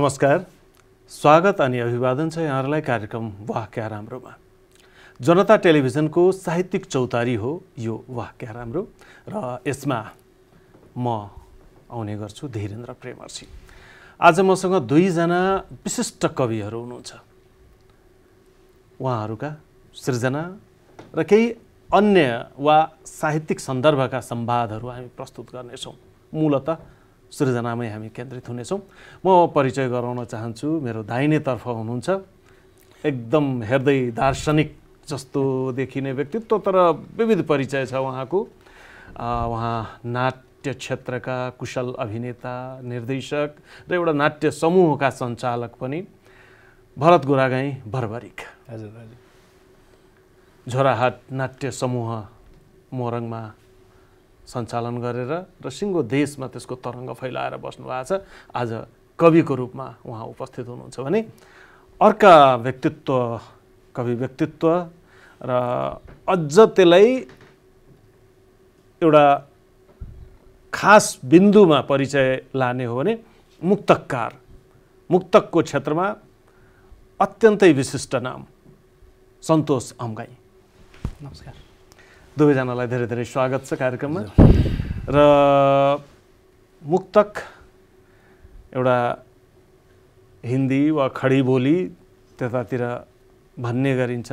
नमस्कार स्वागत अनि अभिवादन छ यहाँहरूलाई कार्यक्रम वाह क्या राम्रोमा जनता टेलिभिजनको साहित्यिक चौतारी हो यो वाह क्या राम्रो र यसमा म आउने गर्छु धीरेन्द्र प्रेमर्षि आज मसँग दुईजना विशिष्ट कविहरू हुनुहुन्छ उहाँहरूका सृजना र केही अन्य वा साहित्यिक सन्दर्भका सम्वादहरू हामी प्रस्तुत गर्नेछौँ मूलत सृजनामै हामी केन्द्रित हुनेछौँ म परिचय गराउन चाहन्छु मेरो दाहिनेतर्फ हुनुहुन्छ एकदम हेर्दै दार्शनिक जस्तो देखिने व्यक्तित्व तर विविध परिचय छ उहाँको उहाँ नाट्य क्षेत्रका कुशल अभिनेता निर्देशक र एउटा नाट्य समूहका सञ्चालक पनि भरत गोरागाई भरभरिक हजुर हजुर झोराहाट नाट्य समूह मोरङमा सञ्चालन गरेर र सिङ्गो देशमा त्यसको तरङ्ग फैलाएर बस्नुभएको छ आज कविको रूपमा उहाँ उपस्थित हुनुहुन्छ भने अर्का व्यक्तित्व कवि व्यक्तित्व र अझ त्यसलाई एउटा खास बिन्दुमा परिचय लाने हो भने मुक्तककार मुक्तकको क्षेत्रमा अत्यन्तै विशिष्ट नाम सन्तोष अम्गाई नमस्कार दुवैजनालाई धेरै धेरै स्वागत छ कार्यक्रममा र मुक्तक एउटा हिन्दी वा खडी बोली त्यतातिर भन्ने गरिन्छ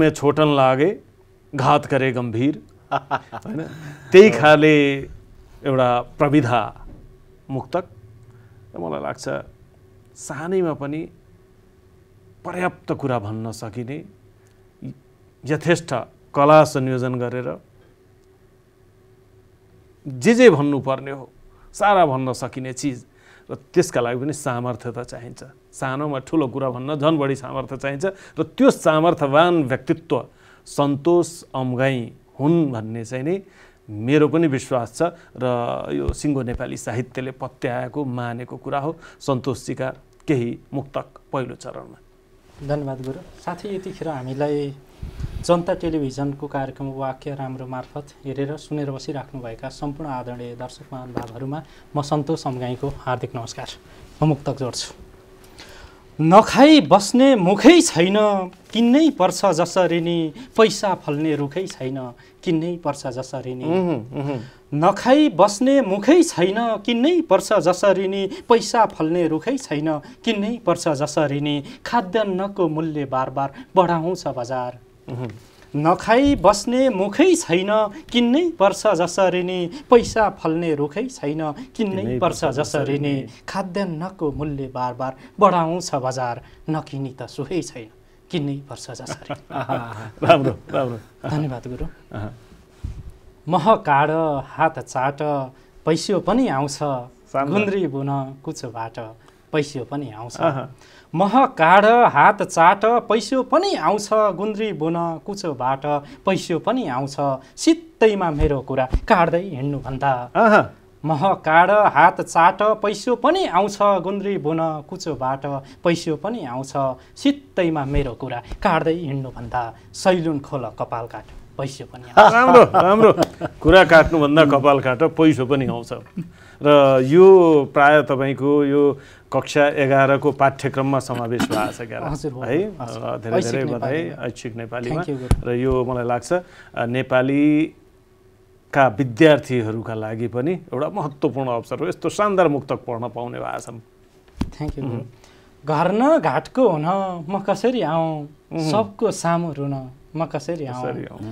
मे छोटन लागे घात गरे गम्भीर होइन त्यही खाले एउटा प्रविधा मुक्तक मलाई लाग्छ सानैमा पनि पर्याप्त कुरा भन्न सकिने यथेष्ट कला संयोजन गरेर जे जे भन्नुपर्ने हो सारा भन्न सकिने चिज र त्यसका लागि पनि सामर्थ्य त चाहिन्छ सानोमा ठुलो कुरा भन्न झन् बढी सामर्थ्य चाहिन्छ र त्यो सामर्थ्यवान व्यक्तित्व सन्तोष अम्गाई हुन् भन्ने चाहिँ नै मेरो पनि विश्वास छ र यो सिङ्गो नेपाली साहित्यले पत्याएको मानेको कुरा हो सन्तोष सिकार केही मुक्तक पहिलो चरणमा धन्यवाद गुरु साथै यतिखेर हामीलाई जनता टेलिभिजनको कार्यक्रम वाक्य राम्रो मार्फत हेरेर सुनेर बसिराख्नुभएका सम्पूर्ण आदरणीय दर्शक महानुभावहरूमा म सन्तोष समगाईको हार्दिक नमस्कार म मुक्तक जोड्छु नखाई बस्ने मुखै छैन किन्नै पर्छ जसरी नि पैसा फल्ने रुखै छैन किन्नै पर्छ जसरी नि नखाई बस्ने मुखै छैन किन्नै पर्छ जसरी नि पैसा फल्ने रुखै छैन किन्नै पर्छ जसरी नि खाद्यान्नको मूल्य बार बार बढाउँछ बजार नखाई बस्ने मुखै छैन किन्नै पर्छ जसरी नै पैसा फल्ने रुखै छैन किन्नै पर्छ जसरी नै खाद्यान्नको मूल्य बार बार बढाउँछ बजार नकिनी त सुखै छैन किन्नै पर्छ जसरी धन्यवाद गुरु मह काड हात चाट पैसो पनि आउँछ गुन्द्री बुन कुचोबाट पैसो पनि आउँछ मह काढ हात चाट पैसो पनि आउँछ गुन्द्री बुन कुचोबाट पैसो पनि आउँछ सित्तैमा मेरो कुरा काट्दै हिँड्नुभन्दा मह काड हात चाट पैसो पनि आउँछ गुन्द्री बुन कुचोबाट पैसो पनि आउँछ सित्तैमा मेरो कुरा काट्दै हिँड्नुभन्दा सैलुन खोल कपाल काट पैसो पनि राम्रो राम्रो कुरा काट्नुभन्दा कपाल काट पैसो पनि आउँछ र यो प्राय तपाईँको यो कक्षा एघारको पाठ्यक्रममा समावेश भएको छ क्या है धेरै धेरै बधाई ऐच्छिक नेपालीमा र यो मलाई लाग्छ नेपाली का विद्यार्थीहरूका लागि पनि एउटा महत्त्वपूर्ण अवसर हो यस्तो शानदार मुक्तक पढ्न पाउने भएको छ थ्याङ्क यू घर न घाटको हुन म कसरी आउँ सबको सामु रुन म कसरी आउँ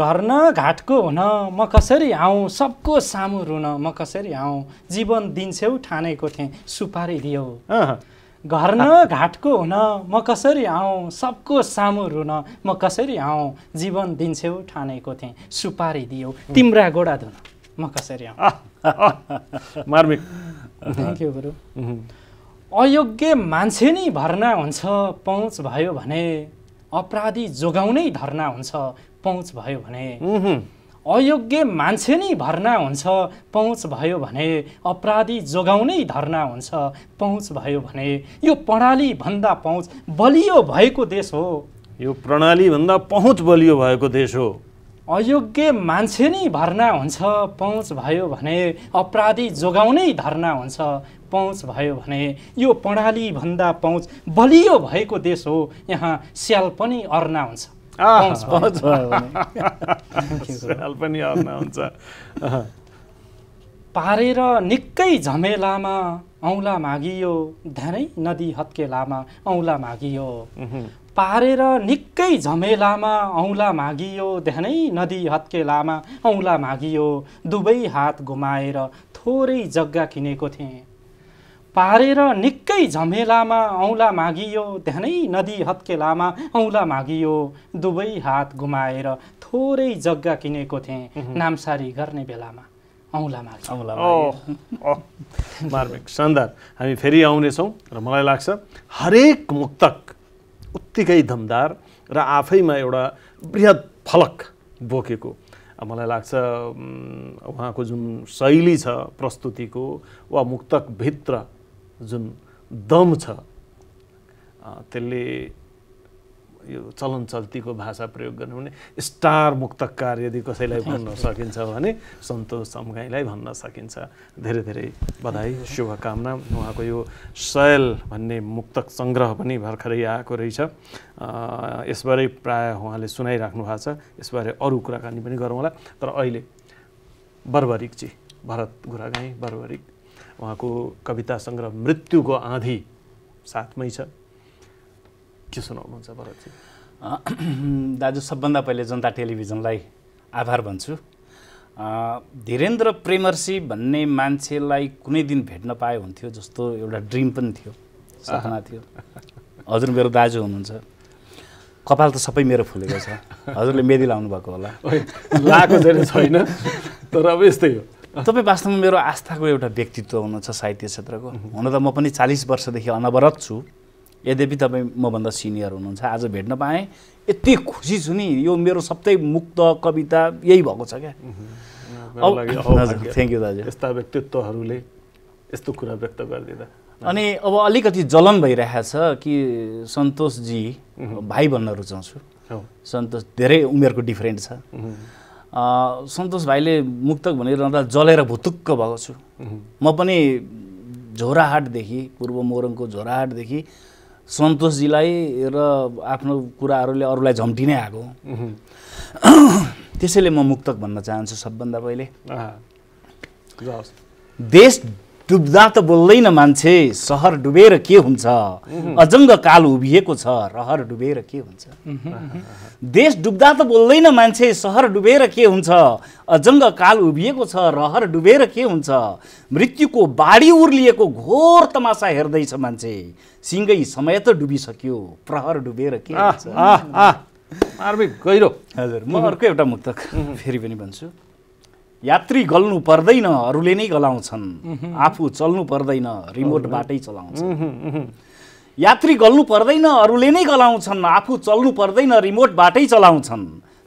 न घाटको हुन म कसरी आउँ सबको सामु रुन म कसरी आउँ जीवन दिन्छेउ ठानेको थिएँ सुपारी दियो घर्न घाटको हुन म कसरी आउँ सबको सामु रुन म कसरी आउँ जीवन दिन्छेउ ठानेको थिएँ सुपारी दियो तिम्रा गोडा धुन म कसरी आउँ मार्मिक थ्याङ्क यू गुरु अयोग्य मान्छे नि भर्ना हुन्छ पहुँच भयो भने अपराधी जोगाउनै धर्ना हुन्छ पहुँच भयो भने अयोग्य मान्छे नै भर्ना हुन्छ पहुँच भयो भने अपराधी जोगाउनै धर्ना हुन्छ पहुँच भयो भने यो प्रणालीभन्दा पहुँच बलियो भएको देश हो यो प्रणालीभन्दा पहुँच बलियो भएको देश हो अयोग्य मान्छे नै भर्ना हुन्छ पहुँच भयो भने अपराधी जोगाउनै धर्ना हुन्छ पहुँच भयो भने यो भन्दा पहुँच बलियो भएको देश हो यहाँ स्याल पनि अर्ना हुन्छ पारेर निकै झमेलामा औँला मागियो धेरै नदी हत्केलामा औँला मागियो पारेर निकै झमेलामा औँला मागियो ध्यानै नदी हत्के लामा औँला मागियो दुवै हात घुमाएर थोरै जग्गा किनेको थिएँ पारेर निकै झमेलामा औँला मागियो ध्यानै नदी हत्के लामा औँला मागियो दुवै हात घुमाएर थोरै जग्गा किनेको थिएँ नामसारी गर्ने बेलामा औँला मार्मिक शानदार हामी फेरि आउनेछौँ र मलाई लाग्छ हरेक मुक्तक उत्तिकै दमदार र आफैमा एउटा वृहत फलक बोकेको मलाई लाग्छ उहाँको जुन शैली छ प्रस्तुतिको वा मुक्तकभित्र जुन दम छ त्यसले यो चलन चल्तीको भाषा प्रयोग गर्नु भने स्टार मुक्तकार यदि कसैलाई भन्न सकिन्छ भने सन्तोष समगाईलाई भन्न सकिन्छ धेरै धेरै बधाई शुभकामना उहाँको यो शैल भन्ने मुक्तक सङ्ग्रह पनि भर्खरै आएको रहेछ यसबारे प्राय उहाँले सुनाइराख्नु भएको छ यसबारे अरू कुराकानी पनि गरौँ होला तर अहिले बर्बरिक जी भरत गुरागाई बर्बरिक उहाँको कविता सङ्ग्रह मृत्युको आँधी साथमै छ के सुनाउनुहुन्छ भरतजी दाजु सबभन्दा पहिले जनता टेलिभिजनलाई आभार भन्छु धीरेन्द्र प्रेमर्षी भन्ने मान्छेलाई कुनै दिन भेट्न पाए हुन्थ्यो जस्तो एउटा ड्रिम पनि थियो सपना थियो हजुर मेरो दाजु हुनुहुन्छ कपाल त सबै मेरो फुलेको छ हजुरले मेदी लाउनु भएको होला लाएको छैन तर अब यस्तै हो तपाईँ वास्तवमा मेरो आस्थाको एउटा व्यक्तित्व हुनुहुन्छ साहित्य क्षेत्रको हुन त म पनि चालिस वर्षदेखि अनवरत छु यद्यपि तपाईँ मभन्दा सिनियर हुनुहुन्छ आज भेट्न पाएँ यति खुसी छु नि यो मेरो सबै मुक्त कविता यही भएको छ क्या थ्याङ्क यू दाजु यस्ता व्यक्तित्वहरूले यस्तो कुरा व्यक्त गरिदिँदा अनि अब अलिकति जलन भइरहेको छ कि सन्तोषजी भाइ भन्न रुचाउँछु सन्तोष धेरै उमेरको डिफ्रेन्ट छ सन्तोष भाइले मुक्तक भनिरहँदा जलेर भुतुक्क भएको छु म पनि झोराहाटदेखि पूर्व मोरङको झोराहाटदेखि सन्तोषजीलाई र आफ्नो कुराहरूले अरूलाई झम्टी नै आएको त्यसैले म मुक्तक भन्न चाहन्छु सबभन्दा पहिले देश डुब्दा त बोल्दैन मान्छे सहर डुबेर के हुन्छ अजङ्ग काल उभिएको छ रहर डुबेर के हुन्छ देश डुब्दा त बोल्दैन मान्छे सहर डुबेर के हुन्छ अजङ्ग काल उभिएको छ रहर डुबेर के हुन्छ मृत्युको बाढी उर्लिएको घोर तमासा हेर्दैछ मान्छे सिँगै समय त डुबिसक्यो प्रहर डुबेर के हुन्छ गहिरो हजुर म अर्को एउटा मुक्तक फेरि पनि भन्छु यात्री गल्नु पर्दैन अरूले नै गलाउँछन् आफू चल्नु पर्दैन रिमोटबाटै चलाउँछ यात्री गल्नु पर्दैन अरूले नै गलाउँछन् आफू चल्नु पर्दैन रिमोटबाटै चलाउँछन्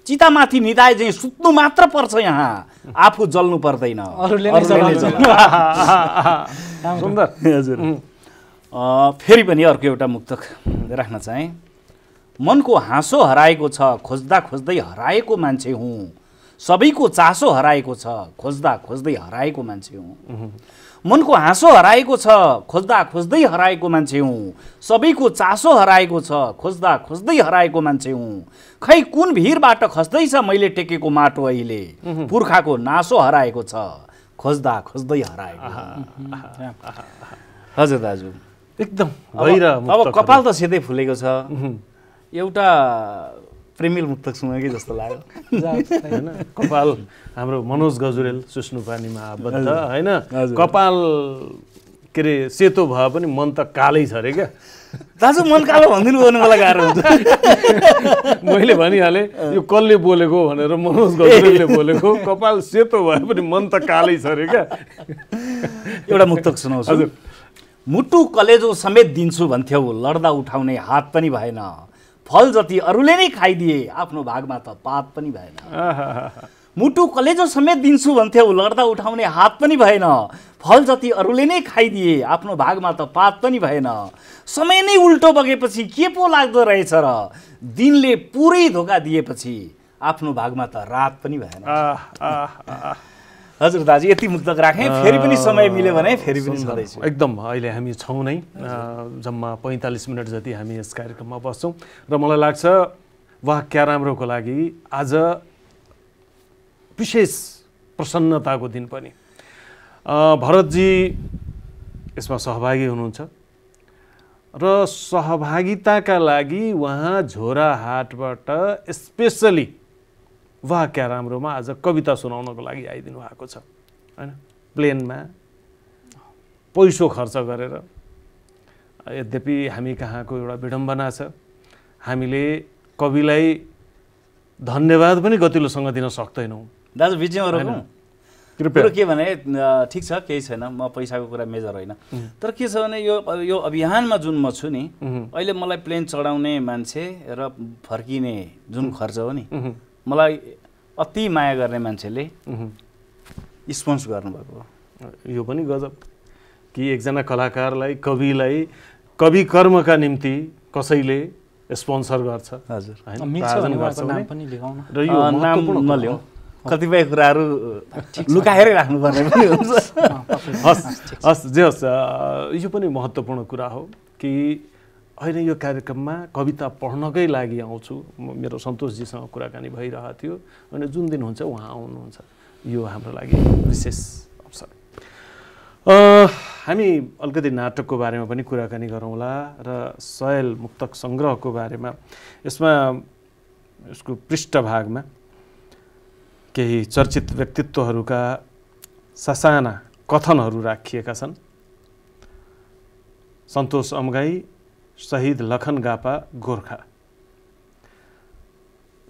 चितामाथि निदाए चाहिँ सुत्नु मात्र पर्छ यहाँ आफू जल्नु पर्दैन सुन्दर हजुर फेरि पनि अर्को एउटा मुक्तक राख्न चाहेँ मनको हाँसो हराएको छ खोज्दा खोज्दै हराएको मान्छे हुँ सबैको चासो हराएको छ खोज्दा खोज्दै हराएको मान्छे हुँ मनको हाँसो हराएको छ खोज्दा खोज्दै हराएको मान्छे हुँ सबैको चासो हराएको छ खोज्दा खोज्दै हराएको मान्छे हुँ खै कुन भिरबाट खस्दैछ मैले टेकेको माटो अहिले पुर्खाको नासो हराएको छ खोज्दा खोज्दै हराएको हजुर दाजु एकदम अब कपाल त सिधै फुलेको छ एउटा प्रेमिल मुक्तक कि जस्तो लाग्यो होइन कपाल हाम्रो मनोज गजुरेल सुस्नु पानीमा आबद्ध होइन कपाल के अरे सेतो भए पनि मन त कालै छ अरे क्या दाजु मन कालो भनिदिनु गर्नु मलाई गाह्रो हुन्छ मैले भनिहालेँ यो कसले बोलेको भनेर मनोज गजुरेलले बोलेको कपाल सेतो भए पनि मन त कालै छ अरे क्या एउटा मुक्तक सुनाउँछु हजुर मुटु कलेजो समेत दिन्छु भन्थ्यौ लड्दा उठाउने हात पनि भएन फल जति अरूले नै खाइदिए आफ्नो भागमा त पात पनि भएन मुटु कलेजो समेत दिन्छु भन्थ्यो लड्दा उठाउने हात पनि भएन फल जति अरूले नै खाइदिए आफ्नो भागमा त पात पनि भएन समय नै उल्टो बगेपछि के पो लाग्दो रहेछ र दिनले पुरै धोका दिएपछि आफ्नो भागमा त रात पनि भएन हजुर दाजु यति मुक्तक राखेँ फेरि पनि समय मिल्यो भने फेरि पनि छँदैछु एकदम अहिले हामी छौँ नै जम्मा पैँतालिस मिनट जति हामी यस कार्यक्रममा बस्छौँ र मलाई लाग्छ वाह क्या राम्रोको लागि आज विशेष प्रसन्नताको दिन पनि भरतजी यसमा सहभागी हुनुहुन्छ र सहभागिताका लागि उहाँ झोराहाटबाट स्पेसली वाह क्या राम्रोमा आज कविता सुनाउनको लागि आइदिनु भएको छ होइन प्लेनमा पैसो खर्च गरेर यद्यपि हामी कहाँको एउटा विडम्बना छ हामीले कविलाई धन्यवाद पनि गतिलोसँग दिन सक्दैनौँ दाजु बिचमा कुरो के भने ठिक छ केही छैन म पैसाको कुरा मेजर होइन तर के छ भने यो यो अभियानमा जुन म छु नि अहिले मलाई प्लेन चढाउने मान्छे र फर्किने जुन खर्च हो नि मलाई अति माया गर्ने मान्छेले स्पोन्स गर्नुभएको यो पनि गजब कि एकजना कलाकारलाई कविलाई कवि कर्मका निम्ति कसैले स्पोन्सर गर्छ हजुर र यो कतिपय कुराहरू लुकाएरै राख्नुपर्ने पनि हुन्छ हस् हस् जे होस् यो पनि महत्त्वपूर्ण कुरा हो कि होइन यो कार्यक्रममा कविता पढ्नकै लागि आउँछु मेरो सन्तोषजीसँग कुराकानी भइरहेको थियो अनि जुन दिन हुन्छ उहाँ आउनुहुन्छ यो हाम्रो लागि विशेष अवसर हामी अलिकति नाटकको बारेमा पनि कुराकानी गरौँला र सयल मुक्तक सङ्ग्रहको बारेमा यसमा यसको पृष्ठभागमा केही चर्चित व्यक्तित्वहरूका ससाना कथनहरू राखिएका छन् सन्तोष अमगाई शहीद लखन गापा गोर्खा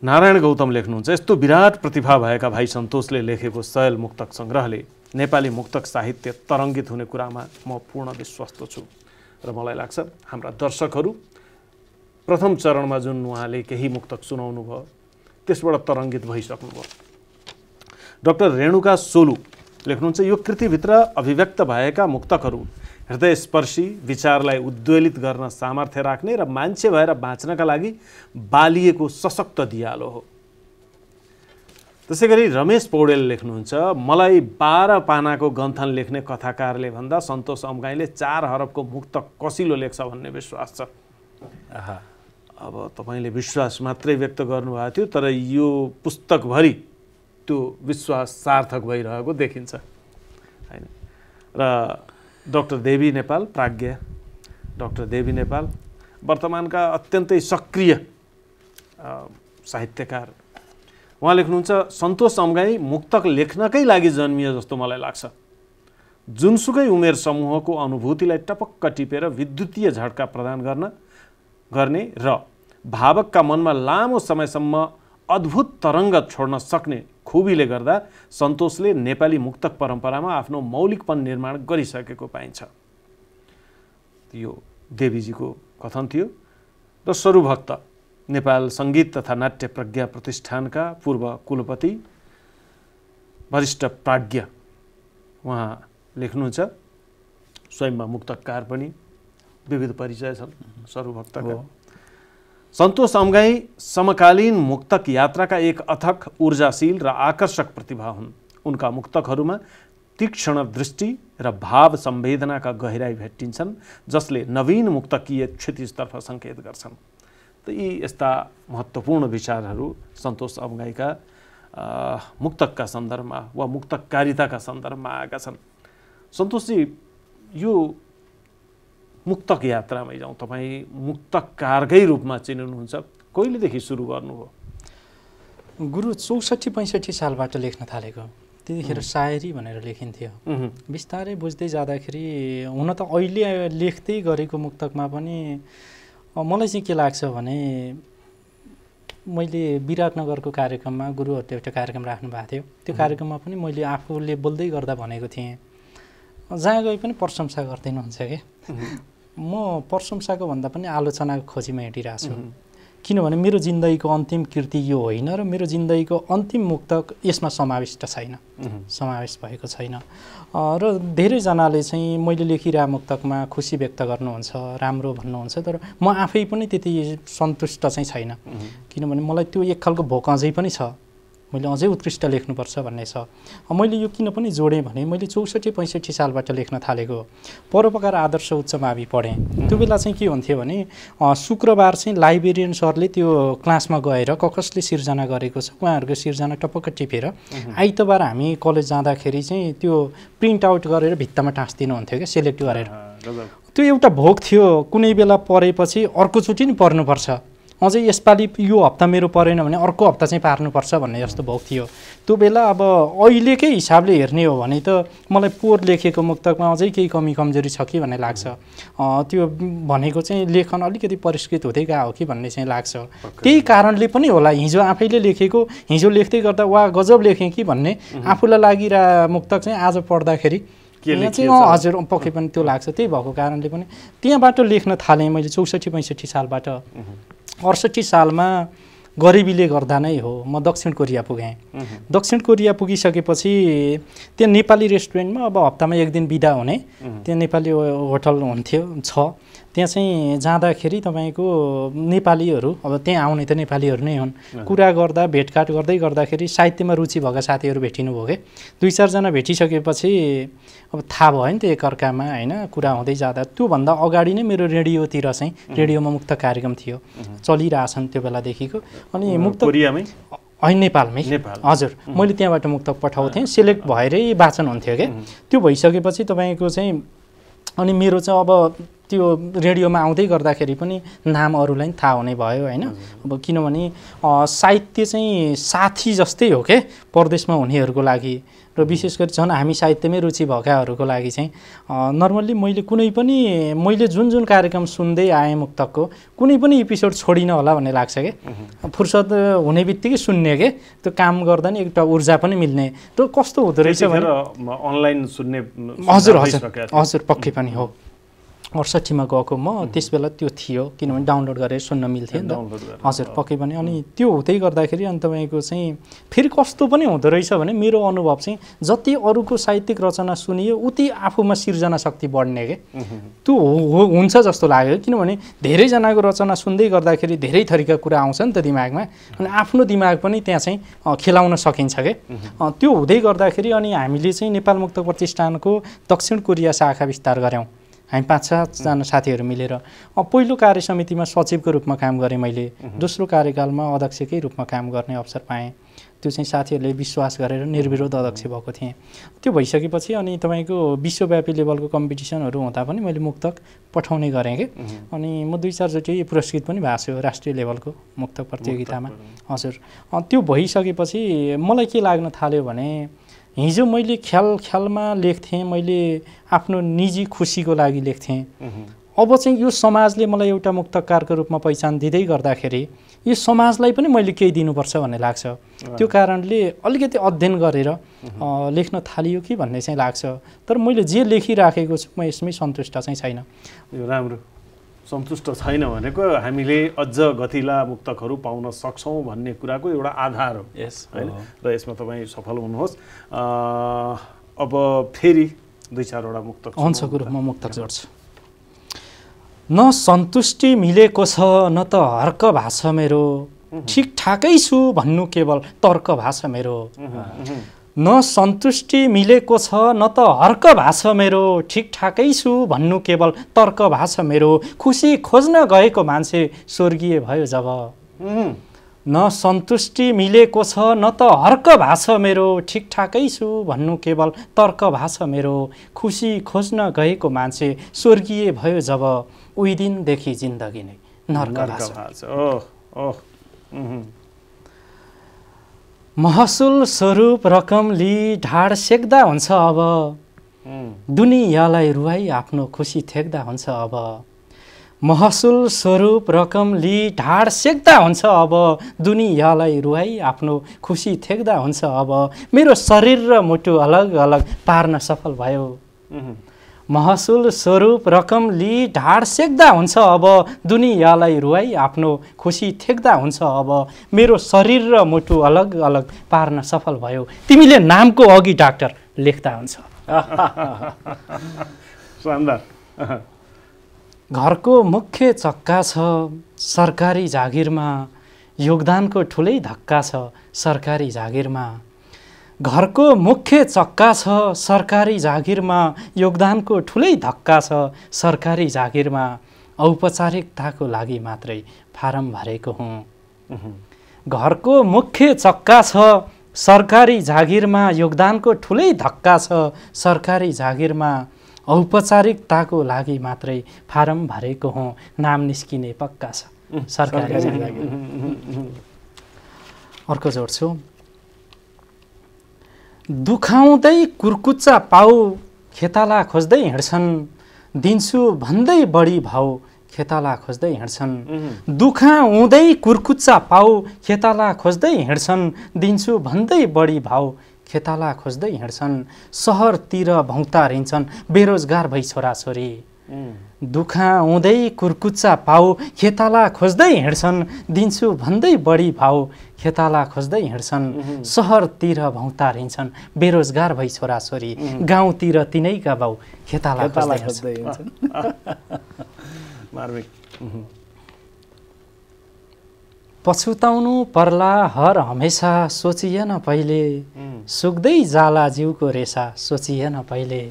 नारायण गौतम लेख्नुहुन्छ यस्तो विराट प्रतिभा भएका भाइ सन्तोषले लेखेको सयल मुक्तक सङ्ग्रहले नेपाली मुक्तक साहित्य तरङ्गित हुने कुरामा म पूर्ण विश्वस्त छु र मलाई लाग्छ हाम्रा दर्शकहरू प्रथम चरणमा जुन उहाँले केही मुक्तक सुनाउनु भयो त्यसबाट तरङ्गित भइसक्नुभयो डक्टर रेणुका सोलु लेख्नुहुन्छ यो कृतिभित्र अभिव्यक्त भएका मुक्तकहरू हृदयस्पर्शी विचारलाई उद्वेलित गर्न सामर्थ्य राख्ने र मान्छे भएर बाँच्नका लागि बालिएको सशक्त दियालो हो त्यसै गरी रमेश पौडेल लेख्नुहुन्छ मलाई बाह्र पानाको गन्थन लेख्ने कथाकारले भन्दा सन्तोष अम्गाईले चार हरबको मुक्त कसिलो लेख्छ भन्ने विश्वास छ अब तपाईँले विश्वास मात्रै व्यक्त गर्नुभएको थियो तर यो पुस्तकभरि त्यो विश्वास सार्थक भइरहेको देखिन्छ होइन र डक्टर देवी नेपाल प्राज्ञ डक्टर देवी नेपाल वर्तमानका अत्यन्तै सक्रिय साहित्यकार उहाँ लेख्नुहुन्छ सन्तोष अम्गाई मुक्तक लेख्नकै लागि जन्मियो जस्तो मलाई लाग्छ जुनसुकै उमेर समूहको अनुभूतिलाई टपक्क टिपेर विद्युतीय झड्का प्रदान गर्न गर्ने र भावकका मनमा लामो समयसम्म अद्भुत तरङ्ग छोड्न सक्ने खुबीले गर्दा सन्तोषले नेपाली मुक्तक परम्परामा आफ्नो मौलिकपन निर्माण गरिसकेको पाइन्छ यो देवीजीको कथन थियो र स्वरूभक्त नेपाल सङ्गीत तथा नाट्य प्रज्ञा प्रतिष्ठानका पूर्व कुलपति वरिष्ठ प्राज्ञ उहाँ लेख्नुहुन्छ स्वयंमा मुक्तकार पनि विविध परिचय छन् सरुभक्तको सन्तोष अम्गाई समकालीन मुक्तक यात्राका एक अथक ऊर्जाशील र आकर्षक प्रतिभा हुन् उनका मुक्तकहरूमा तीक्ष्ण दृष्टि र भाव सम्वेदनाका गहिराई भेटिन्छन् जसले नवीन मुक्तकीय क्षतिजतर्फ सङ्केत गर्छन् त यी यस्ता महत्त्वपूर्ण विचारहरू सन्तोष अम्गाईका मुक्तकका सन्दर्भमा वा मुक्तकारिताका सन्दर्भमा आएका छन् सन्तोषजी यो मुक्तक यात्रामै जाउँ तपाईँ मुक्तकारकै रूपमा चिनिनुहुन्छ कहिलेदेखि सुरु गर्नुभयो गुरु चौसठी पैँसठी सालबाट लेख्न थालेको त्यतिखेर सायरी भनेर लेखिन्थ्यो बिस्तारै बुझ्दै जाँदाखेरि हुन त अहिले लेख्दै गरेको मुक्तकमा पनि मलाई चाहिँ के लाग्छ भने मैले विराटनगरको कार्यक्रममा गुरुहरूले एउटा कार्यक्रम राख्नु भएको थियो त्यो कार्यक्रममा पनि मैले आफूले बोल्दै गर्दा भनेको थिएँ जहाँ गए पनि प्रशंसा हुन्छ क्या म प्रशंसाको भन्दा पनि आलोचनाको खोजीमा हिँडिरहेको छु किनभने मेरो जिन्दगीको अन्तिम कृति यो होइन र मेरो जिन्दगीको अन्तिम मुक्तक यसमा समाविष्ट छैन समावेश भएको छैन र धेरैजनाले चाहिँ मैले लेखिरहेको मुक्तकमा खुसी व्यक्त गर्नुहुन्छ राम्रो भन्नुहुन्छ तर म आफै पनि त्यति सन्तुष्ट चाहिँ छैन किनभने मलाई त्यो एक खालको भोक अझै पनि छ मैले अझै उत्कृष्ट लेख्नुपर्छ भन्ने छ मैले यो किन पनि जोडेँ भने मैले चौसठी पैँसठी सालबाट लेख्न थालेको परोपकार आदर्श उच्च मावि पढेँ त्यो बेला चाहिँ के हुन्थ्यो भने शुक्रबार चाहिँ लाइब्रेरियन सरले त्यो क्लासमा गएर ककसले कसले सिर्जना गरेको छ उहाँहरूको सिर्जना टपक्क टिपेर आइतबार हामी कलेज जाँदाखेरि चाहिँ त्यो प्रिन्ट आउट गरेर भित्तामा हुन्थ्यो क्या सेलेक्ट गरेर त्यो एउटा भोग थियो कुनै बेला परेपछि अर्कोचोटि नि पर्नुपर्छ अझै यसपालि यो हप्ता मेरो परेन भने अर्को हप्ता चाहिँ पार्नुपर्छ भन्ने जस्तो भोग थियो त्यो बेला अब अहिलेकै हिसाबले हेर्ने हो भने त मलाई पोहोर लेखेको मुक्तकमा अझै केही कमी कमजोरी छ कि भन्ने लाग्छ त्यो भनेको चाहिँ लेखन अलिकति परिष्कृत हुँदै गएको हो कि भन्ने चाहिँ लाग्छ त्यही कारणले पनि होला हिजो आफैले लेखेको हिजो लेख्दै गर्दा वा गजब लेखेँ कि भन्ने आफूलाई लागिरह मुक्तक चाहिँ आज पढ्दाखेरि चाहिँ हजुर पक्कै पनि त्यो लाग्छ त्यही भएको कारणले पनि त्यहाँबाट लेख्न थालेँ मैले चौसठी पैँसठी सालबाट अडसट्ठी सालमा गरिबीले गर्दा नै हो म दक्षिण कोरिया पुगेँ दक्षिण कोरिया पुगिसकेपछि त्यहाँ नेपाली रेस्टुरेन्टमा अब हप्तामा एक दिन बिदा हुने त्यहाँ नेपाली होटल हुन्थ्यो छ त्यहाँ चाहिँ जाँदाखेरि तपाईँको नेपालीहरू अब त्यहाँ आउने त नेपालीहरू नै हुन् कुरा गर्दा भेटघाट गर्दै गर्दाखेरि साहित्यमा रुचि भएका साथीहरू भेटिनुभयो कि दुई चारजना भेटिसकेपछि अब थाहा भयो नि त एकअर्कामा होइन कुरा हुँदै जाँदा त्योभन्दा अगाडि नै मेरो रेडियोतिर चाहिँ रेडियोमा मुक्त कार्यक्रम थियो चलिरहेछन् त्यो बेलादेखिको अनि मुक्त होइन नेपालमै हजुर मैले त्यहाँबाट मुक्त पठाउँथेँ सेलेक्ट भएरै वाचन हुन्थ्यो क्या त्यो भइसकेपछि तपाईँको चाहिँ अनि मेरो चाहिँ अब त्यो रेडियोमा आउँदै गर्दाखेरि पनि नाम अरूलाई थाहा हुने भयो होइन अब किनभने साहित्य चाहिँ साथी जस्तै हो के परदेशमा हुनेहरूको लागि र विशेष गरी झन् हामी साहित्यमै रुचि भएकाहरूको लागि चाहिँ नर्मल्ली मैले कुनै पनि मैले जुन जुन कार्यक्रम सुन्दै आएँ मुक्तकको कुनै पनि एपिसोड छोडिनँ होला भन्ने लाग्छ कि फुर्सद हुने बित्तिकै सुन्ने के त्यो काम गर्दा नि एउटा ऊर्जा पनि मिल्ने र कस्तो हुँदो रहेछ भने अनलाइन सुन्ने हजुर हजुर हजुर पक्कै पनि हो अडसठीमा गएको म त्यस बेला त्यो थियो किनभने डाउनलोड गरेर सुन्न मिल्थ्यो नि त हजुर पक्कै पनि अनि त्यो हुँदै गर्दाखेरि अनि तपाईँको चाहिँ फेरि कस्तो पनि हुँदो रहेछ भने मेरो अनुभव चाहिँ जति अरूको साहित्यिक रचना सुनियो उति आफूमा सिर्जना शक्ति बढ्ने के त्यो हुन्छ जस्तो लाग्यो किनभने धेरैजनाको रचना सुन्दै गर्दाखेरि धेरै थरीका कुरा आउँछ नि त दिमागमा अनि आफ्नो दिमाग पनि त्यहाँ चाहिँ खेलाउन सकिन्छ के त्यो हुँदै गर्दाखेरि अनि हामीले चाहिँ नेपाल मुक्त प्रतिष्ठानको दक्षिण कोरिया शाखा विस्तार गऱ्यौँ हामी पाँच सातजना साथीहरू मिलेर पहिलो कार्य समितिमा सचिवको रूपमा काम गरेँ मैले दोस्रो कार्यकालमा अध्यक्षकै रूपमा काम गर्ने अवसर पाएँ त्यो चाहिँ साथीहरूले विश्वास गरेर निर्विरोध अध्यक्ष भएको थिएँ त्यो भइसकेपछि अनि तपाईँको विश्वव्यापी लेभलको कम्पिटिसनहरू हुँदा पनि मैले मुक्तक पठाउने गरेँ कि अनि म दुई चारचोटि पुरस्कृत पनि भएको छु राष्ट्रिय लेभलको मुक्तक प्रतियोगितामा हजुर त्यो भइसकेपछि मलाई के लाग्न थाल्यो भने हिजो मैले ख्याल ख्यालमा लेख्थेँ मैले आफ्नो निजी खुसीको लागि लेख्थेँ अब चाहिँ यो समाजले मलाई एउटा मुक्तकारको रूपमा पहिचान दिँदै गर्दाखेरि यो समाजलाई पनि मैले केही दिनुपर्छ भन्ने लाग्छ त्यो कारणले अलिकति अध्ययन गरेर लेख्न थालियो कि भन्ने चाहिँ लाग्छ तर मैले जे लेखिराखेको छु म यसमै सन्तुष्ट चाहिँ छैन राम्रो सन्तुष्ट छैन भनेको हामीले अझ गतिला मुक्तकहरू पाउन सक्छौँ भन्ने कुराको एउटा आधार हो यस होइन र यसमा तपाईँ सफल हुनुहोस् अब फेरि दुई चारवटा मुक्त अंशको रूपमा मुक्त चढ्छु न सन्तुष्टि मिलेको छ न त हर्क भाषा मेरो ठिक ठाकै छु भन्नु केवल तर्क भाषा मेरो न सन्तुष्टि मिलेको छ न त हर्क भाष मेरो ठिकठाकै छु भन्नु केवल तर्क भाष मेरो खुसी खोज्न गएको मान्छे स्वर्गीय भयो जब न सन्तुष्टि मिलेको छ न त हर्क भाष मेरो ठिकठाकै छु भन्नु केवल तर्क भाष मेरो खुसी खोज्न गएको मान्छे स्वर्गीय भयो जब उही दिनदेखि जिन्दगी नै नर्क भाषा ओह ओह महसुल स्वरूप रकम लिई ढाड सेक्दा हुन्छ अब दुनियाँलाई रुवाई आफ्नो खुसी थ्याक्दा हुन्छ अब महसुल स्वरूप रकम लिई ढाड सेक्दा हुन्छ अब दुनियाँलाई रुवाई आफ्नो खुसी थ्याक्दा हुन्छ अब मेरो शरीर र मुटु अलग अलग पार्न सफल भयो महसुल स्वरूप रकम लिई ढाड सेक्दा हुन्छ अब दुनियाँलाई रुवाई आफ्नो खुसी थेक्दा हुन्छ अब मेरो शरीर र मुटु अलग अलग पार्न सफल भयो तिमीले नामको अघि डाक्टर लेख्दा हुन्छ घरको मुख्य चक्का छ सरकारी जागिरमा योगदानको ठुलै धक्का छ सरकारी जागिरमा घरको मुख्य चक्का छ सरकारी जागिरमा योगदानको ठुलै धक्का छ सरकारी जागिरमा औपचारिकताको लागि मात्रै फारम भरेको हुँ घरको मुख्य चक्का छ सरकारी जागिरमा योगदानको ठुलै धक्का छ सरकारी जागिरमा औपचारिकताको लागि मात्रै फारम भरेको हुँ नाम निस्किने पक्का छ सरकारी जागिर अर्को जोड्छु दुखाउँदै कुर्कुच्चा पाऊ खेताला खोज्दै हिँड्छन् दिन्छु भन्दै बढी भाउ खेताला खोज्दै हिँड्छन् दुखा हुँदै कुर्कुच्चा पाऊ खेताला खोज्दै हिँड्छन् दिन्छु भन्दै बढी भाउ खेताला खोज्दै हिँड्छन् सहरतिर भौँतारिन्छन् बेरोजगार भई छोराछोरी दुखा हुँदै कुर्कुच्चा पाऊ खेताला खोज्दै हिँड्छन् दिन्छु भन्दै बढी भाउ खेताला खोज्दै हिँड्छन् सहरतिर हिँड्छन् बेरोजगार भई छोराछोरी गाउँतिर तिनैका बाउ खेताला खोज्दै हिँड्छन् पछुताउनु पर्ला हर हमेसा सोचिएन पहिले सुक्दै जाला जिउको रेसा सोचिएन पहिले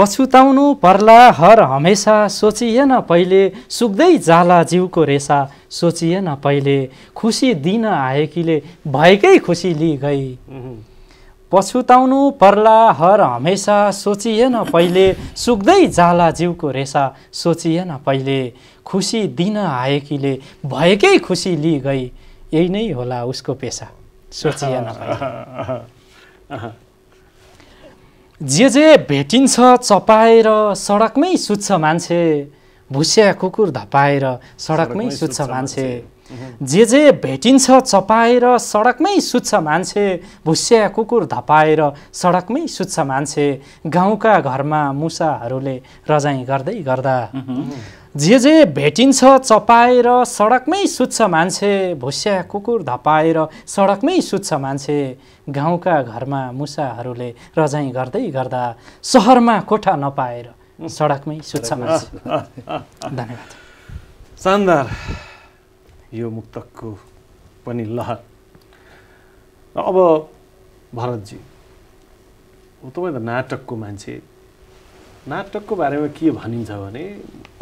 पछुताउनु पर्ला हर हमेसा सोचिएन पहिले सुक्दै जाला जिउको रेसा सोचिएन पहिले खुसी दिन आएकीले भएकै खुसी गई पछुताउनु पर्ला हर हमेसा सोचिएन पहिले सुक्दै जाला जिउको रेसा सोचिएन पहिले खुसी दिन आएकीले भएकै खुसी गई यही नै होला उसको पेसा सोचिएन पहिले जे जे भेटिन्छ चपाएर सडकमै सुत्छ मान्छे भुस्या कुकुर धपाएर सडकमै सुत्छ मान्छे जे जे भेटिन्छ चपाएर सडकमै सुत्छ मान्छे भुस्या कुकुर धपाएर सडकमै सुत्छ मान्छे गाउँका घरमा मुसाहरूले रजाइ गर्दै गर्दा जे जे भेटिन्छ चपाएर सडकमै सुत्छ मान्छे भुस्या कुकुर धपाएर सडकमै सुत्छ मान्छे गाउँका घरमा मुसाहरूले रजाइ गर्दै गर्दा सहरमा कोठा नपाएर सडकमै सुत्छ मान्छे धन्यवाद शानदार यो मुक्तको पनि लहर अब भरतजी तपाईँ त नाटकको मान्छे नाटकको बारेमा के भनिन्छ भने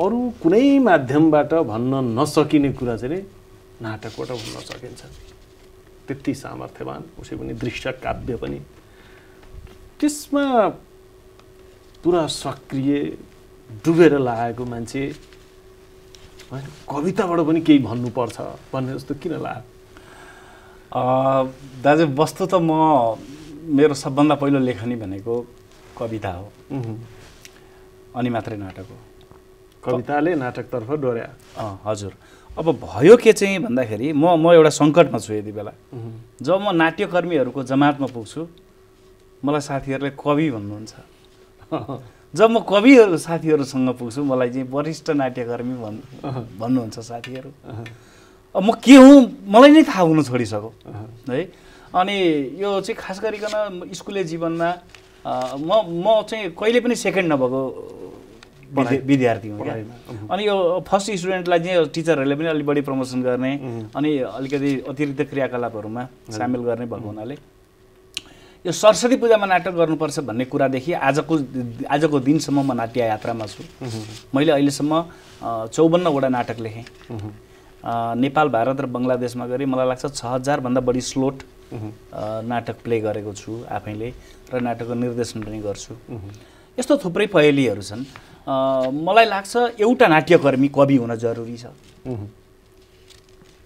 अरू कुनै माध्यमबाट भन्न नसकिने कुरा चाहिँ नाटकबाट भन्न सकिन्छ त्यति सामर्थ्यवान उसै पनि दृश्य काव्य पनि त्यसमा पुरा सक्रिय डुबेर लागेको मान्छे होइन कविताबाट पनि केही भन्नुपर्छ भन्ने जस्तो किन लाग्यो दाजु वस्तु त म मेरो सबभन्दा पहिलो लेखनी भनेको कविता हो अनि मात्रै नाटक हो कविताले नाटकतर्फ डोर्या हजुर अब भयो के चाहिँ भन्दाखेरि म म एउटा सङ्कटमा छु यति बेला जब म नाट्यकर्मीहरूको जमातमा पुग्छु मलाई साथीहरूले कवि भन्नुहुन्छ जब म कविहरू साथीहरूसँग पुग्छु मलाई चाहिँ वरिष्ठ नाट्यकर्मी भन् भन्नुहुन्छ साथीहरू अब म के हुँ मलाई नै थाहा हुन छोडिसक्यो है अनि यो चाहिँ खास गरिकन स्कुले जीवनमा म म चाहिँ कहिले पनि सेकेन्ड नभएको विद्यार्थी हुँ अनि यो फर्स्ट स्टुडेन्टलाई चाहिँ टिचरहरूले पनि अलिक बढी प्रमोसन गर्ने अनि अलिकति अतिरिक्त क्रियाकलापहरूमा सामेल गर्ने भएको हुनाले यो सरस्वती पूजामा नाटक गर्नुपर्छ भन्ने कुरादेखि आजको आजको दिनसम्म म नाट्य यात्रामा छु मैले अहिलेसम्म चौवन्नवटा नाटक लेखेँ नेपाल भारत र बङ्गलादेशमा गरेँ मलाई लाग्छ छ हजारभन्दा बढी स्लोट नाटक प्ले गरेको छु आफैले र नाटकको निर्देशन पनि गर्छु यस्तो थुप्रै पहेलीहरू छन् मलाई लाग्छ एउटा नाट्यकर्मी कवि हुन जरुरी छ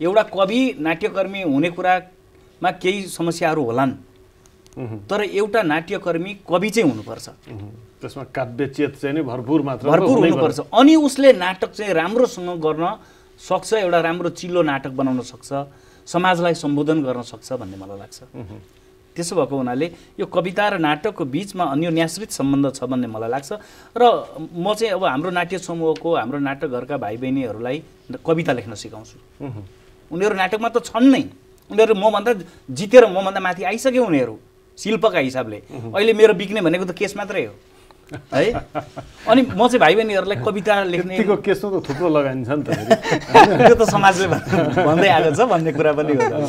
एउटा कवि नाट्यकर्मी हुने कुरामा केही समस्याहरू होलान् तर एउटा नाट्यकर्मी कवि चाहिँ हुनुपर्छ त्यसमा चेत चाहिँ नै भरपूर मात्र भरपूर हुनुपर्छ अनि उसले नाटक चाहिँ राम्रोसँग गर्न सक्छ एउटा राम्रो चिल्लो नाटक बनाउन सक्छ समाजलाई सम्बोधन गर्न सक्छ भन्ने मलाई लाग्छ त्यसो भएको हुनाले यो कविता र नाटकको बिचमा अन्यन्याश्रित सम्बन्ध छ भन्ने मलाई लाग्छ र म चाहिँ अब हाम्रो नाट्य समूहको हाम्रो नाटक घरका भाइ बहिनीहरूलाई कविता लेख्न सिकाउँछु उनीहरू नाटकमा त छन् नै उनीहरू मभन्दा जितेर मभन्दा माथि आइसक्यो उनीहरू शिल्पका हिसाबले अहिले मेरो बिक्ने भनेको त केस मात्रै हो है अनि म चाहिँ भाइ बहिनीहरूलाई कविता लेख्ने केसो त थुप्रो लगाइन्छ नि त त्यो त समाजले भन्दै आएको छ भन्ने कुरा पनि हो